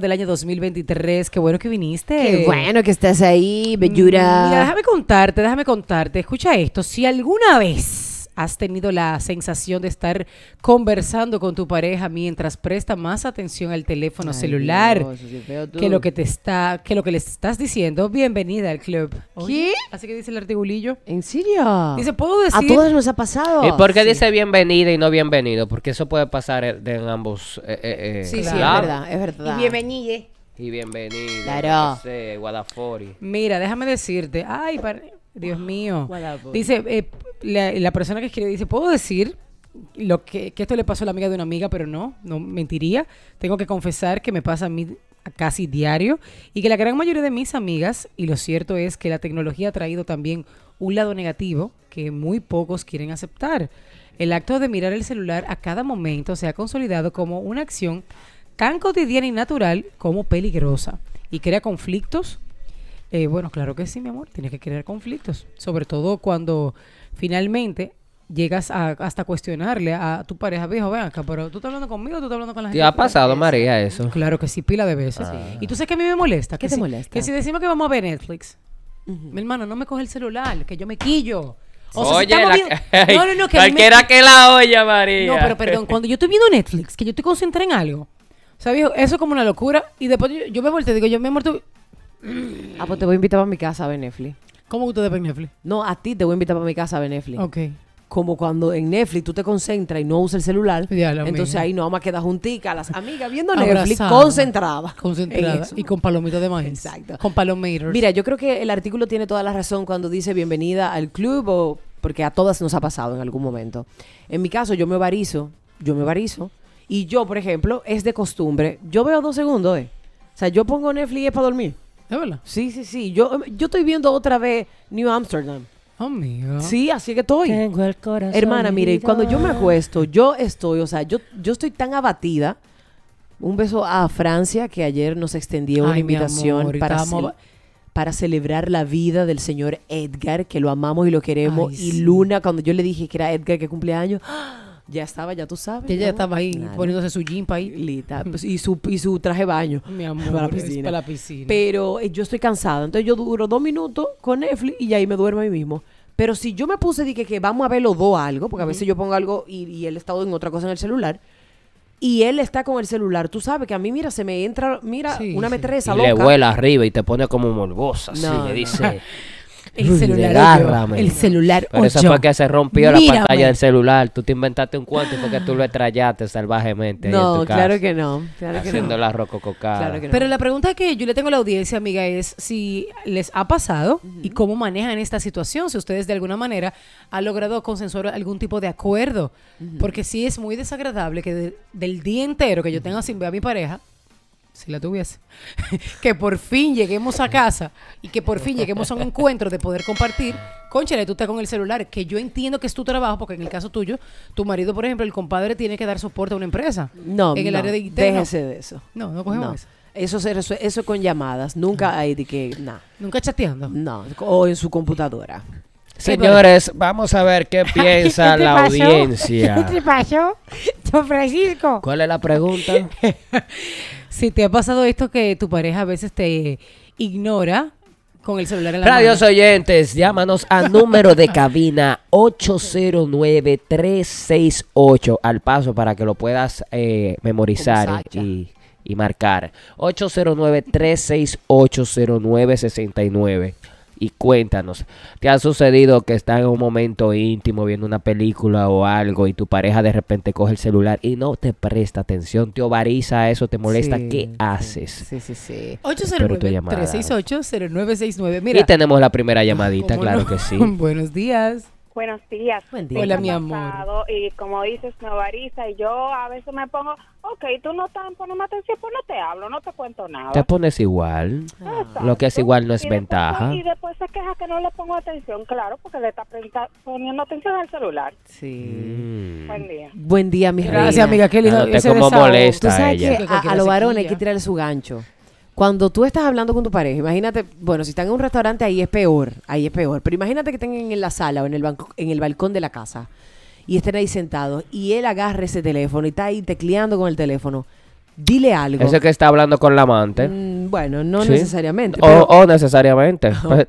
del año 2023. Qué bueno que viniste. Qué bueno que estás ahí, mm, Bellura. Mira, déjame contarte, déjame contarte. Escucha esto. Si alguna vez ¿Has tenido la sensación de estar conversando con tu pareja mientras presta más atención al teléfono celular que lo que te está, que lo que le estás diciendo? Bienvenida al club. ¿Qué? Así que dice el articulillo. ¿En serio? Dice, puedo decir. A todos nos ha pasado. ¿Y por qué dice bienvenida y no bienvenido? Porque eso puede pasar eh, en ambos. Eh, eh, sí, sí, es verdad, es Y bienvenida. Y bienvenida. Claro. Guadafori. Mira, déjame decirte. Ay, para Dios mío. Dice, eh, la, persona que escribe dice, ¿puedo decir lo que, que, esto le pasó a la amiga de una amiga, pero no, no mentiría? Tengo que confesar que me pasa a mí casi diario y que la gran mayoría de mis amigas, y lo cierto es que la tecnología ha traído también un lado negativo que muy pocos quieren aceptar. El acto de mirar el celular a cada momento se ha consolidado como una acción tan cotidiana y natural como peligrosa y crea conflictos, eh, bueno, claro que sí, mi amor, tienes que crear conflictos, sobre todo cuando finalmente llegas a, hasta cuestionarle a tu pareja, viejo, ven acá, pero tú estás hablando conmigo, tú estás hablando con la gente. ¿Te ha pasado, María, eso? Claro que sí, pila de veces. Ah. Y tú sabes que a mí me molesta. ¿Qué te molesta? Que si decimos que vamos a ver Netflix, mi hermano, no me coge el celular, que yo me quillo. O sea, no, no, no, que cualquiera que la olla, María. No, pero perdón, cuando yo estoy viendo Netflix, que yo estoy concentrada en algo, o sea, viejo, eso es como una locura. Y después yo, me vuelto y digo, yo me he muerto, Ah, pues te voy a invitar para mi casa a ver Netflix. ¿Cómo ustedes ven Netflix? No, a ti te voy a invitar para mi casa a ver Netflix. Ok. Como cuando en Netflix tú te concentras y no usas el celular. entonces ahí no más quedas juntica las amigas viendo Netflix concentradas. Concentradas Y con palomitas de maíz. Exacto. Con palomitas. Mira, yo creo que el artículo tiene toda la razón cuando dice bienvenida al club o porque a todas nos ha pasado en algún momento. En mi caso, yo me varizo, yo me varizo Y yo, por ejemplo, es de costumbre. Yo veo dos segundos, eh. O sea, yo pongo Netflix y es para dormir. Sí, sí, sí. Yo, em, yo estoy viendo otra vez New Amsterdam. Oh, mío Sí, así que estoy. Hermana, mire, cuando yo me acuesto, yo estoy, o sea, yo, yo estoy tan abatida. Un beso a Francia, que ayer nos extendió una invitación para, para celebrar la vida del señor Edgar, que lo amamos y lo queremos. y Luna, cuando yo le dije que era Edgar que cumpleaños. ¡Ah! ya estaba, ya tú sabes. Que ya estaba ahí poniéndose su jean para ahí. Lita, pues, y, su, y traje de baño. Mi amor, para la piscina. Para la piscina. Pero eh, yo estoy cansada. Entonces yo duro dos minutos con Netflix y ahí me duermo a mí mismo. Pero si yo me puse, dije que, vamos a ver los dos algo, porque a veces yo pongo algo y, él está en otra cosa en el celular. Y él está con el celular. Tú sabes que a mí, mira, se me entra, mira, una metresa loca. Y le vuela arriba y te pone como morbosa. sí así, dice... El celular. el celular. Pero eso fue que se rompió la pantalla del celular. Tú te inventaste un cuento y que tú lo estrellaste salvajemente. No, en tu claro que no. Claro haciendo que la rocococada. Pero la pregunta que yo le tengo a la audiencia, amiga, es si les ha pasado y cómo manejan esta situación. Si ustedes de alguna manera han logrado consensuar algún tipo de acuerdo. Porque sí es muy desagradable que del día entero que yo tenga sin ver a mi pareja, si la tuviese, que por fin lleguemos a casa y que por fin lleguemos a un encuentro de poder compartir, conchale, tú estás con el celular, que yo entiendo que es tu trabajo, porque en el caso tuyo, tu marido, por ejemplo, el compadre tiene que dar soporte a una empresa. No, en el área de déjese de eso. No, no cogemos eso. Eso se eso con llamadas, nunca ah. hay de que, nada. Nunca chateando. No, o en su computadora. Señores, vamos a ver qué piensa la audiencia. ¿Qué pasó, ¿Cuál es la pregunta? Si te ha pasado esto que tu pareja a veces te ignora con el celular en la Radios oyentes, llámanos al número de cabina 809-368 al paso para que lo puedas eh, memorizar y, y marcar. 809-3680969 y cuéntanos, ¿te ha sucedido que estás en un momento íntimo viendo una película o algo y tu pareja de repente coge el celular y no te presta atención, te ovariza eso, te molesta? ¿Qué haces? Sí, sí, sí. 809-368-0969. Mira. Y tenemos la primera llamadita, claro que sí. Buenos días. Buenos días. Buen día. Hola, mi amor. Y como dices, Novariza, y yo a veces me pongo, ok, tú no estás poniendo atención, pues no te hablo, no te cuento nada. Te pones igual. Lo que es igual no es ventaja. y después se queja que no le pongo atención, claro, porque le está poniendo atención al celular. Sí. Mm. Buen día. Buen día, mi Gracias, amiga. Qué lindo. No, te como molesta Tú sabes que a, los varones hay que tirarle su gancho. Cuando tú estás hablando con tu pareja, imagínate, bueno, si están en un restaurante ahí es peor, ahí es peor, pero imagínate que estén en la sala o en el, banco, en el balcón de la casa y estén ahí sentados y él agarra ese teléfono y está ahí tecleando con el teléfono. Dile algo. Ese que está hablando con la amante. Mm, bueno, no necesariamente. O, necesariamente. Pues,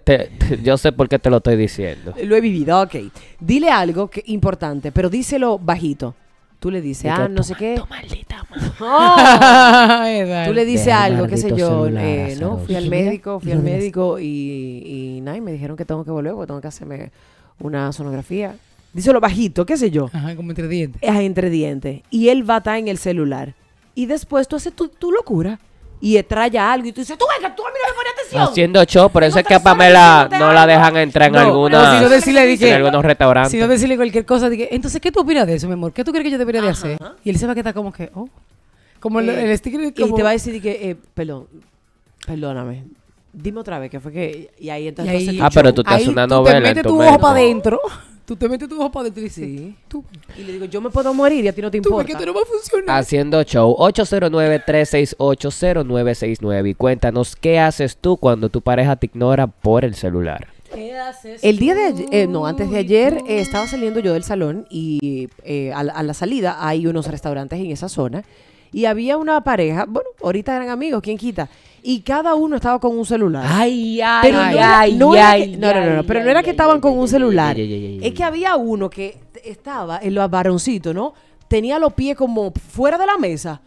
yo sé por qué te lo estoy diciendo. Lo he vivido, ok. Dile algo que, importante, pero díselo bajito tú le dices, ah, no sé qué. maldita oh. Tú le dices algo, qué sé yo, eh, ¿no? Fui al médico, fui al médico y, y nada, y me dijeron que tengo que volver porque tengo que hacerme una sonografía. Díselo bajito, qué sé yo. Ajá, como entre dientes. Ah, entre dientes. Y él va a estar en el celular. Y después tú haces tu, tu locura y extraña algo y tú dices, tú venga, tú a no me pones atención. Haciendo show, por eso es que a Pamela no la dejan entrar en no, algunas si decirle, en algunos restaurantes. Si no decirle cualquier cosa, dije, entonces, ¿qué tú opinas de eso, mi amor? ¿Qué tú crees que yo debería de hacer? Y él se va a quedar como que, oh, como el, eh, el, sticker. Como... Y te va a decir que, eh, perdón, perdóname. Dime otra vez que fue que. Y ahí entonces. ah, pero tú estás haces una novela. Te metes tu, tu ojo para Tú te metes tu papá y sí. Y le digo, yo me puedo morir y a ti no te importa. Tú, porque no va a funcionar. Haciendo show, 809-368-0969. Y cuéntanos, ¿qué haces tú cuando tu pareja te ignora por el celular? ¿Qué haces el día de ayer, eh, no, antes de ayer eh, estaba saliendo yo del salón y eh, a la salida hay unos restaurantes en esa zona y había una pareja, bueno, ahorita eran amigos, ¿quién quita? Y cada uno estaba con un celular. Ay, ay, pero ay, no era, no, no, no, pero no era que estaban con un celular. Es que había uno que estaba, En los varoncito, ¿no? Tenía los pies como fuera de la mesa,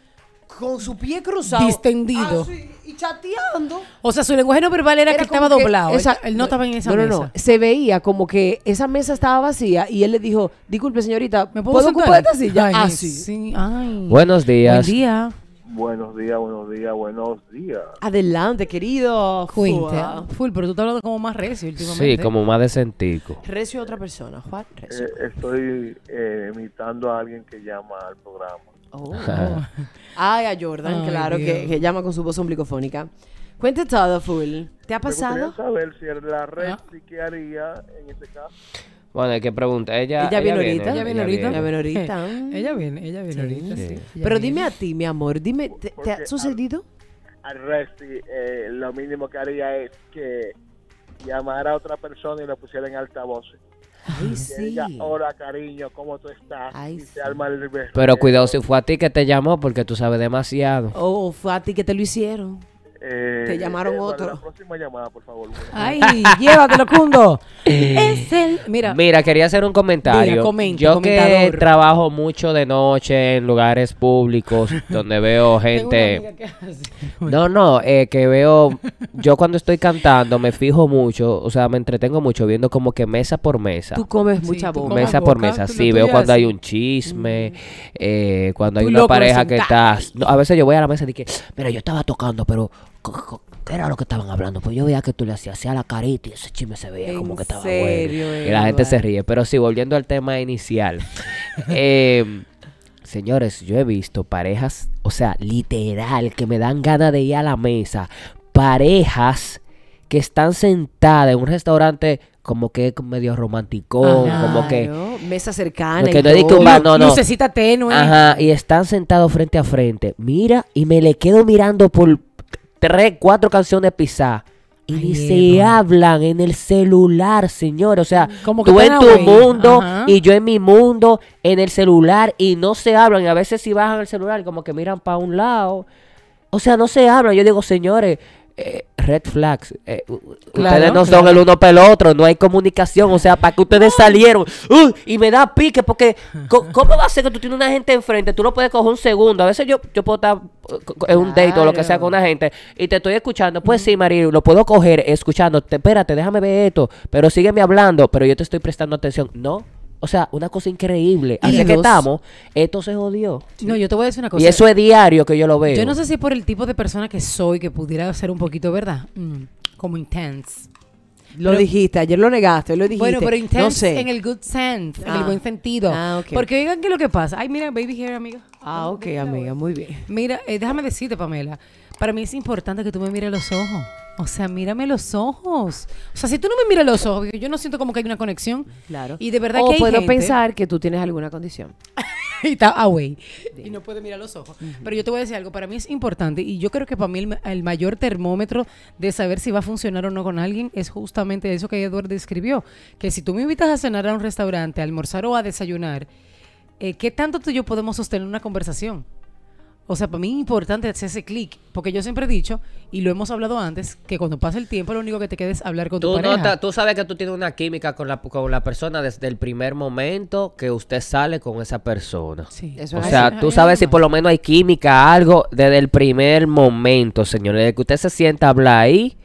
con su pie cruzado. Distendido. Así ah, chateando. O sea, su lenguaje no verbal era, que estaba que, doblado. Esa, él no estaba en esa no, mesa. No, no, Se veía como que esa mesa estaba vacía y él le dijo, disculpe señorita, ¿me puedo, ¿puedo ocupar esta sí. Ay. Buenos días. Buen día. Buenos días, buenos días, buenos días. Adelante, querido. Full. Full, pero tú estás hablando como más recio últimamente. Sí, como más decentico. Recio otra persona, Juan. Recio. Eh, estoy eh, imitando a alguien que llama al programa. Oh. Ay, a Jordan, claro, que, llama con su voz omblicofónica. Cuente todo, Full. ¿Te ha pasado? saber si la red ah. ¿qué haría en este caso. Bueno, ¿qué pregunta? Ella, viene ahorita. Ella viene ahorita. Ella viene Ella viene, ahorita, sí. Pero dime a ti, mi amor, dime, ¿te, ha sucedido? Al Resti, eh, lo mínimo que haría es que llamara a otra persona y lo pusiera en altavoce. Ay, sí. hola cariño, ¿cómo tú estás? Pero cuidado si fue a ti que te llamó porque tú sabes demasiado. O oh, fue a ti que te lo hicieron. Eh, te llamaron este, otro. La próxima llamada, por favor. Ay, llévatelo, Cundo. Eh, es el... Mira. quería hacer un comentario. Yo que trabajo mucho de noche en lugares públicos donde veo gente... no, no, eh, que veo... Yo cuando estoy cantando me fijo mucho, o sea, me entretengo mucho viendo como que mesa por mesa. Tú comes mucha boca. Mesa por mesa, sí. Veo cuando hay un chisme, mm. cuando hay una pareja que está... a veces yo voy a la mesa y dije, mira, yo estaba tocando, pero ¿Qué era lo que estaban hablando? Pues yo veía que tú le hacías, a la carita y ese chisme se veía como que estaba bueno. Y la gente se ríe. Pero sí, volviendo al tema inicial. Em, señores, yo he visto parejas, o sea, literal, que me dan ganas de ir a la mesa. Parejas que están sentadas en un restaurante como que medio romántico como que... Mesa cercana. y no, todo. no, no, tenue. Ajá, y están sentados frente a frente. Mira, y me le quedo mirando por tres, cuatro canciones pisadas. Y ni se hablan en el celular, señor. O sea, Como tú en tu mundo y yo en mi mundo, en el celular, y no se hablan. Y a veces si bajan el celular, como que miran para un lado. O sea, no se hablan. Yo digo, señores, eh, red flags. Eh, ustedes no son el uno para el otro, no hay comunicación. O sea, ¿para que ustedes salieron? y me da pique porque ¿cómo va a ser que tú tienes una gente enfrente? Tú no puedes coger un segundo. A veces yo, yo puedo estar eh, en un date o lo que sea con una gente y te estoy escuchando. Pues sí, María, lo puedo coger escuchando Espérate, déjame ver esto. Pero sígueme hablando, pero yo te estoy prestando atención. No. O sea, una cosa increíble. Así que estamos, esto se jodió. No, yo te voy a decir una cosa. Y eso es diario que yo lo veo. Yo no sé si es por el tipo de persona que soy, que pudiera ser un poquito, ¿verdad? Mm, como intense. Lo dijiste, ayer lo negaste, lo dijiste. Bueno, pero intense en el good sense, en el ah. buen sentido. Ah, okay. Porque oigan que lo que pasa. Ay, mira, baby hair, amiga. Ah, ok, amiga, muy bien. Mira, eh, déjame decirte, Pamela, para mí es importante que tú me mires los ojos. O sea, mírame los ojos. O sea, si tú no me miras los ojos, yo no siento como que hay una conexión. Claro. Y de verdad que puedo pensar que tú tienes alguna condición. y está away. Ah, y no puede mirar los ojos. Pero yo te voy a decir algo, para mí es importante y yo creo que para mí el, mayor termómetro de saber si va a funcionar o no con alguien es justamente eso que Edward describió, que si tú me invitas a cenar a un restaurante, a almorzar o a desayunar, eh, ¿qué tanto tú y yo podemos sostener una conversación? O sea, para mí es importante hacer ese clic, porque yo siempre he dicho, y lo hemos hablado antes, que cuando pasa el tiempo lo único que te queda es hablar con tu pareja. tú sabes que tú tienes una química con la, la persona desde el primer momento que usted sale con esa persona. Sí, eso o sea, tú sabes si por lo menos hay química, algo, desde el primer momento, señores. Desde que usted se sienta a hablar ahí,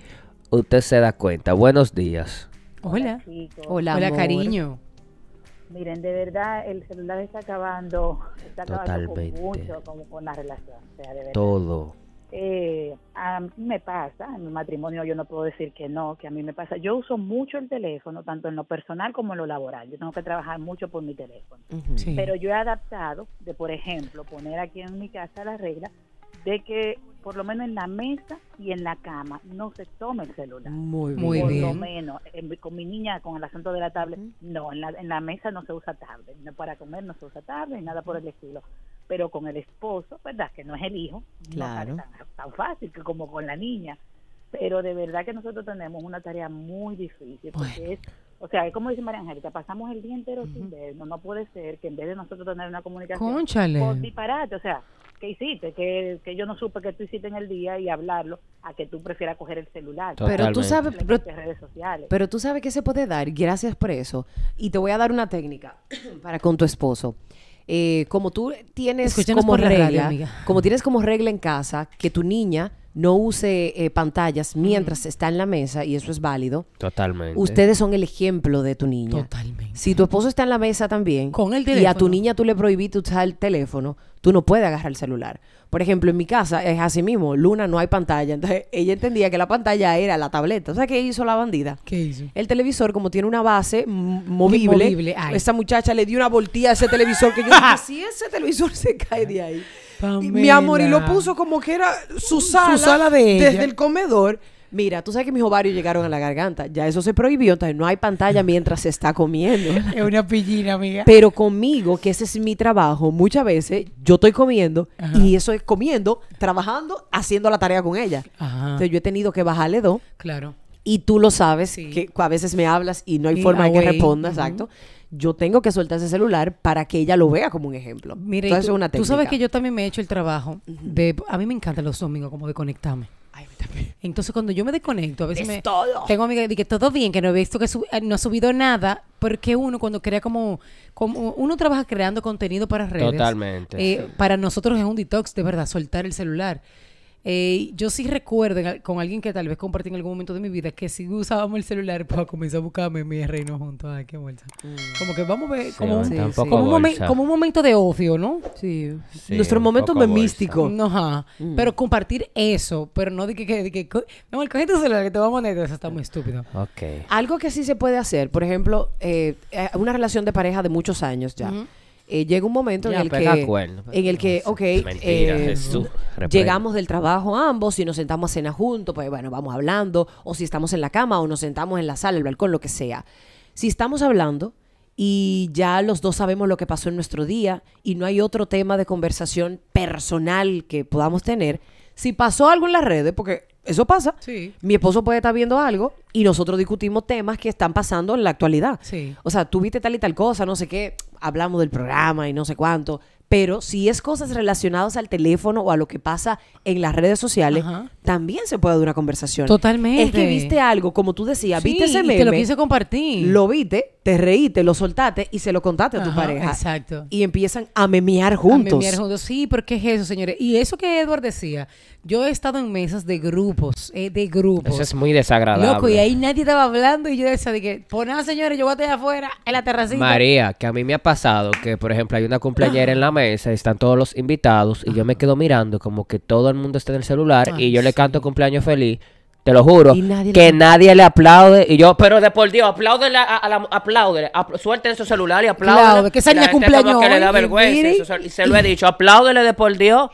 usted se da cuenta. Buenos días. Hola. Hola, Hola, Hola cariño. Miren, de verdad el celular está acabando, está acabando mucho con, la relación. Todo. Eh, a mí me pasa, en mi matrimonio yo no puedo decir que no, que a mí me pasa. Yo uso mucho el teléfono, tanto en lo personal como en lo laboral. Yo tengo que trabajar mucho por mi teléfono. Pero yo he adaptado de, por ejemplo, poner aquí en mi casa la regla de que por lo menos en la mesa y en la cama, no se toma el celular. Muy bien. Por lo menos, eh, con mi niña, con el asunto de la tablet, no, en la, mesa no se usa tablet, no, para comer no se usa tablet, nada por el estilo. Pero con el esposo, ¿verdad? Que no es el hijo, claro. no es tan, fácil como con la niña. Pero de verdad que nosotros tenemos una tarea muy difícil, porque es o sea, como dice María Angélica, pasamos el día entero sin vernos. No puede ser que en vez de nosotros tener una comunicación con por disparate, o sea, que hiciste, que, que, yo no supe que tú hiciste en el día y hablarlo, a que tú prefieras coger el celular. Pero tú sabes, pero, tú sabes que se puede dar, gracias por eso. Y te voy a dar una técnica para con tu esposo. Eh, como tú tienes como regla, como tienes como regla en casa que tu niña no use eh, pantallas mientras está en la mesa, y eso es válido. Totalmente. Ustedes son el ejemplo de tu niño. Totalmente. Si tu esposo está en la mesa también, y a tu niña tú le prohibiste usar el teléfono, tú no puedes agarrar el celular. Por ejemplo, en mi casa es así mismo, Luna no hay pantalla, entonces ella entendía que la pantalla era la tableta. sea qué hizo la bandida? ¿Qué hizo? El televisor, como tiene una base movible, esa muchacha le dio una voltía a ese televisor que yo decía, ese televisor se cae de ahí. Mi amor, y lo puso como que era su sala, desde el comedor. Mira, tú sabes que mis ovarios llegaron a la garganta. Ya eso se prohibió, entonces no hay pantalla mientras se está comiendo. Es una pillina, amiga. Pero conmigo, que ese es mi trabajo, muchas veces yo estoy comiendo y eso es comiendo, trabajando, haciendo la tarea con ella. Entonces yo he tenido que bajarle dos. Claro. Y tú lo sabes, que a veces me hablas y no hay forma de que responda, exacto yo tengo que soltar ese celular para que ella lo vea como un ejemplo. Mire, Entonces, tú, es una técnica. sabes que yo también me he hecho el trabajo de... A mí me encantan los domingos como de conectarme. Ay, Entonces cuando yo me desconecto, a veces me todo. tengo amigas que todo bien, que no he visto que eh, no ha subido nada, porque uno cuando crea como, como uno trabaja creando contenido para redes. Totalmente. Eh, para nosotros es un detox, de verdad, soltar el celular. Eh, yo sí recuerdo con alguien que tal vez compartí en algún momento de mi vida que si usábamos el celular para pues, comenzar a buscarme mi reino junto. juntos. Ay, qué bolsa. Mm. Como que vamos a ver, como, un, como, un momento de ocio, ¿no? Sí. Nuestro momento místico No, mm. Pero compartir eso, pero no de que, de no, el coge tu celular que te vamos a poner, eso está muy estúpido. Ok. Algo que sí se puede hacer, por ejemplo, eh, eh una relación de pareja de muchos años ya. Eh, llega un momento en el pues, que, pues, en el que, ok, eh, llegamos del trabajo ambos, y nos sentamos a cena juntos, pues bueno, vamos hablando, o si estamos en la cama, o nos sentamos en la sala, el balcón, lo que sea. Si estamos hablando y ya los dos sabemos lo que pasó en nuestro día y no hay otro tema de conversación personal que podamos tener, si pasó algo en las redes, porque eso pasa, sí. mi esposo puede estar viendo algo y nosotros discutimos temas que están pasando en la actualidad. O sea, tú viste tal y tal cosa, no sé qué, hablamos del programa y no sé cuánto. Pero si es cosas relacionadas al teléfono o a lo que pasa en las redes sociales, también se puede dar una conversación. Totalmente. Es que viste algo, como tú decías, viste ese meme. Y te lo quise compartir. Lo viste te te lo soltaste y se lo contaste a tu pareja. Exacto. Y empiezan a memear juntos. memear juntos, sí, porque es eso, señores. Y eso que Edward decía, yo he estado en mesas de grupos, eh, de grupos. Eso es muy desagradable. Loco, y ahí nadie estaba hablando y yo decía de pues señores, yo voy a estar afuera en la terracita. María, que a mí me ha pasado que, por ejemplo, hay una cumpleañera en la mesa, están todos los invitados y yo me quedo mirando como que todo el mundo está en el celular y yo le canto cumpleaños feliz te lo juro. que nadie le aplaude. Y yo, pero de por Dios, apláudele a, apláudele. suelten su celular y apláudele. que sea cumpleaños. Que le da vergüenza. se lo he dicho, apláudele de por Dios.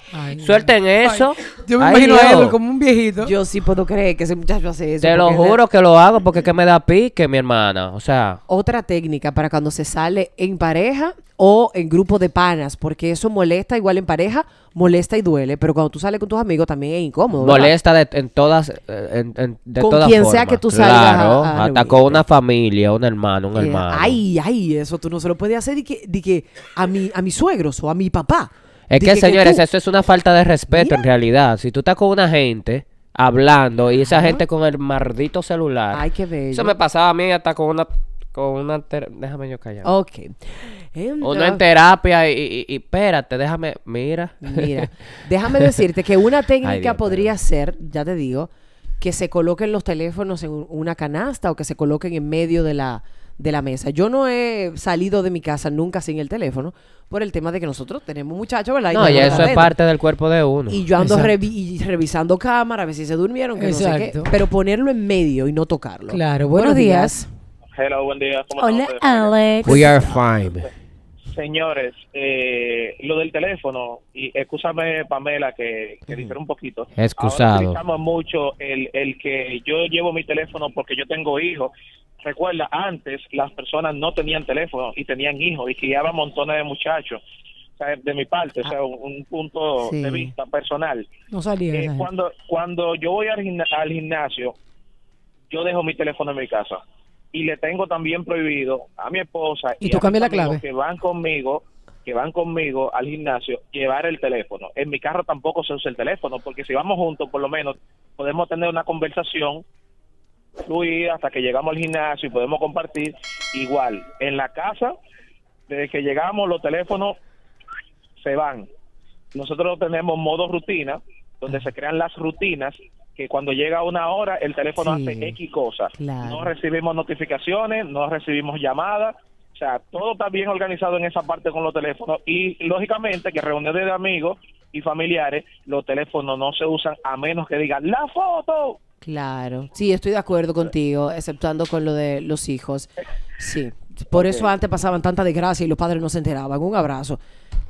suelten eso. Yo me imagino a él como un viejito. Yo sí puedo creer que ese muchacho hace eso. Te lo juro que lo hago porque es que me da pique, mi hermana. O sea. Otra técnica para cuando se sale en pareja o en grupo de panas, porque eso molesta igual en pareja, molesta y duele, pero cuando tú sales con tus amigos también es incómodo. Molesta en todas, en, con quien sea que tú salgas. Claro, hasta con una familia, un hermano, un eh, hermano. Ay, ay, eso tú no se lo puedes hacer Y que, di que a, mi, a mis suegros o a mi papá. Es que, señores, eso es una falta de respeto en realidad. Si tú estás con una gente hablando y esa gente con el maldito celular. Ay, qué bello. Eso me pasaba a mí hasta con una... Con una Déjame yo callar. Ok. Uno en terapia y, espérate, déjame, mira. Mira, déjame decirte que una técnica podría ser, ya te digo, que se coloquen los teléfonos en una canasta o que se coloquen en medio de la, de la mesa. Yo no he salido de mi casa nunca sin el teléfono por el tema de que nosotros tenemos muchachos, ¿verdad? no, ya eso es parte del cuerpo de uno. Y yo ando revisando cámara a ver si se durmieron, que no sé qué. Pero ponerlo en medio y no tocarlo. Claro, buenos, días. Hola, Hello, buen día. Hola, Alex. We are fine. Señores, eh, lo del teléfono, y excúsame Pamela que, que un poquito. Excusado. Ahora mucho el, el que yo llevo mi teléfono porque yo tengo hijos. Recuerda, antes las personas no tenían teléfono y tenían hijos y criaban montones de muchachos. O sea, de mi parte, o sea, ah. un, punto de vista personal. No salía. Eh, cuando, cuando yo voy al, al gimnasio, yo dejo mi teléfono en mi casa y le tengo también prohibido a mi esposa y, a los que van conmigo que van conmigo al gimnasio llevar el teléfono. En mi carro tampoco se usa el teléfono, porque si vamos juntos, por lo menos podemos tener una conversación fluida hasta que llegamos al gimnasio y podemos compartir. Igual, en la casa, desde que llegamos, los teléfonos se van. Nosotros tenemos modo rutina, donde se crean las rutinas que cuando llega una hora el teléfono hace X cosas. No recibimos notificaciones, no recibimos llamadas. O sea, todo está bien organizado en esa parte con los teléfonos. Y lógicamente que reuniones de amigos y familiares, los teléfonos no se usan a menos que digan la foto. Claro, sí, estoy de acuerdo contigo, exceptuando con lo de los hijos. Sí, por eso antes pasaban tanta desgracia y los padres no se enteraban. Un abrazo.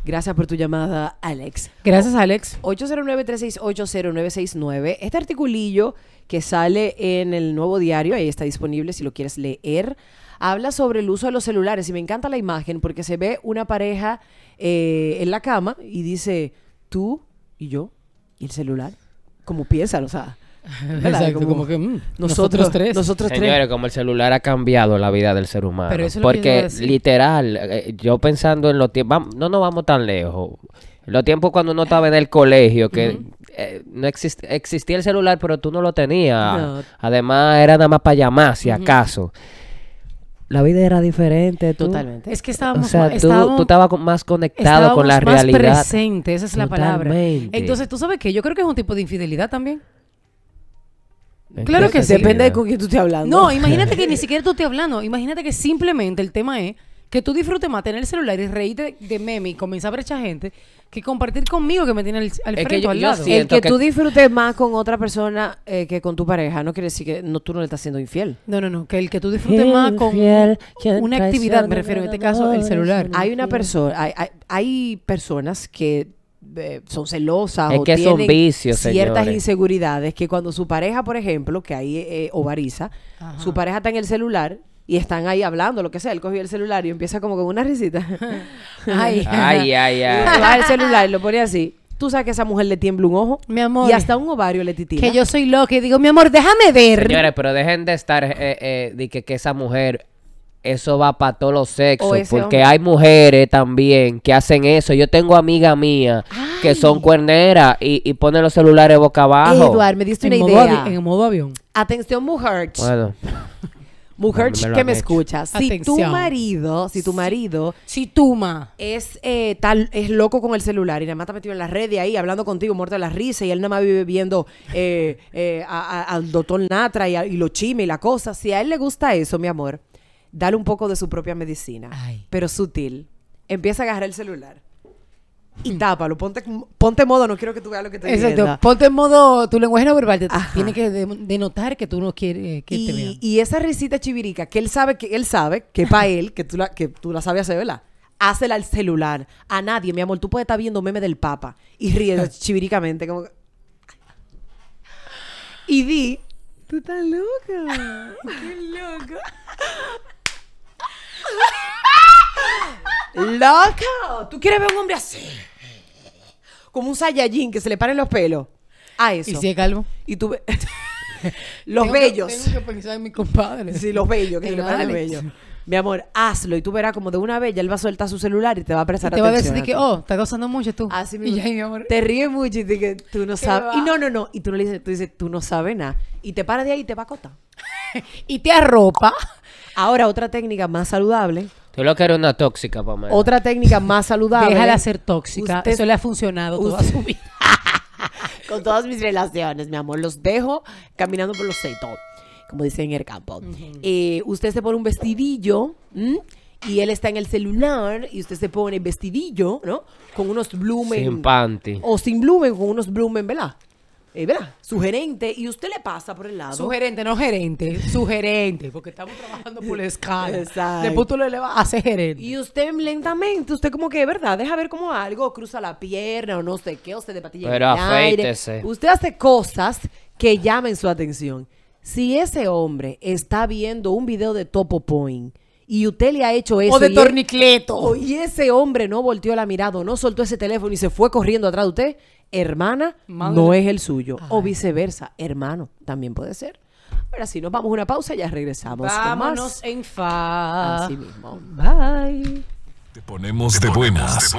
Gracias por tu llamada, Alex. Gracias, Alex. 809-368-0969. Este articulillo que sale en el nuevo diario, ahí está disponible si lo quieres leer, habla sobre el uso de los celulares. Y me encanta la imagen porque se ve una pareja eh, en la cama y dice, tú y yo y el celular. Como piensan, o sea. Exacto, como, que mm, nosotros, tres. como el celular ha cambiado la vida del ser humano. porque literal, eh, yo pensando en los tiempos, no nos vamos tan lejos. Los tiempos cuando uno estaba en el colegio, que eh, no existía el celular, pero tú no lo tenías. Además, era nada más para llamar, si acaso la vida era diferente. Totalmente. Es que estábamos, o sea, tú, estabas más conectado con la realidad. Más presente, esa es la palabra. Entonces, tú sabes que yo creo que es un tipo de infidelidad también. Claro que sí. Depende de con quién tú estés hablando. No, imagínate que ni siquiera tú estés hablando. Imagínate que simplemente el tema es que tú disfrutes más tener el celular y reírte de, meme y comenzar a ver gente que compartir conmigo que me tiene al, al lado. El que, tú disfrutes más con otra persona eh, que con tu pareja no quiere decir que tú no le estás siendo infiel. No, no, no. Que el que tú disfrutes más con una actividad, me refiero en este caso, el celular. Hay una persona, hay, hay, hay personas que son celosas o tienen son vicios, ciertas inseguridades que cuando su pareja, por ejemplo, que ahí eh, ovariza, su pareja está en el celular y están ahí hablando, lo que sea, él cogió el celular y empieza como con una risita. ay, ay, ay. ay. el celular y lo pone así tú sabes que esa mujer le tiembla un ojo. Mi amor. Y hasta un ovario le titila. Que yo soy loca y digo, mi amor, déjame ver. Señores, pero dejen de estar, eh, eh, de que, que, esa mujer eso va para todos los sexos, porque hay mujeres también que hacen eso. Yo tengo amiga mía que son cuerneras y, y, ponen los celulares boca abajo. me diste una en idea. Modo en modo avión. Atención, mujer. Bueno. Mujer que me escuchas, si tu marido, si tu marido, si, tu ma es eh, tal, es loco con el celular y nada más está metido en las redes ahí hablando contigo, muerta de la risa y él nada más vive viendo eh, eh, al doctor Natra y, lo chime y la cosa, si a él le gusta eso, mi amor, dale un poco de su propia medicina, pero sutil. Empieza a agarrar el celular y tápalo. Ponte, ponte modo, no quiero que tú veas lo que te Exacto. Ponte en modo, tu lenguaje no verbal tiene que denotar que tú no quieres eh, que y, te Y esa risita chivirica que él sabe que él sabe que para él, que tú la, que tú la sabes hacer, ¿verdad? Hácela al celular, a nadie, mi amor. Tú puedes estar viendo meme del Papa y riendo chiviricamente, como. Y di, tú estás loco Qué loco. Loco, ¿tú quieres ver un hombre así? Como un Saiyajin que se le paren los pelos. Ah, eso. Y si es calvo. Y tú los bellos. tengo que pensar en mi compadre. Sí, los bellos, que se le paran los bellos. Mi amor, hazlo y tú verás como de una vez Ya él va a soltar su celular y te va a prestar Te va a decir que, oh, estás gozando mucho tú. Así Y ya, mi amor. Te ríes mucho y te que tú no sabes. Y no, no, no. Y tú no le dices, tú dices, tú no sabes nada. Y te para de ahí y te va a Y te arropa. Ahora, otra técnica más saludable. Tú lo que era una tóxica, Pamela. Otra técnica más saludable. Deja de ser tóxica. Eso le ha funcionado toda su vida. Con todas mis relaciones, mi amor. Los dejo caminando por los setos, como dicen en el campo. Eh, usted se pone un vestidillo y él está en el celular y usted se pone vestidillo, ¿no? Con unos blumen. Sin panty. O sin blumen, con unos blumen, ¿verdad? Eh, ¿verdad? Su gerente, y usted le pasa por el lado. Su gerente, no gerente, su gerente, porque estamos trabajando por la escala. Exacto. Después tú lo elevas a hacer gerente. Y usted lentamente, usted como que, ¿verdad? Deja ver como algo, cruza la pierna o no sé qué, o se de patilla en el Aire. Usted hace cosas que llamen su atención. Si ese hombre está viendo un video de Topo Point y usted le ha hecho eso. O de e- tornicleto. y ese hombre no volteó la mirada, no soltó ese teléfono y se fue corriendo atrás de usted, hermana no es el suyo. O viceversa, hermano, también puede ser. Ahora sí, nos vamos a una pausa y ya regresamos. Vámonos en fa. Así mismo. Bye. Te ponemos, De buenas.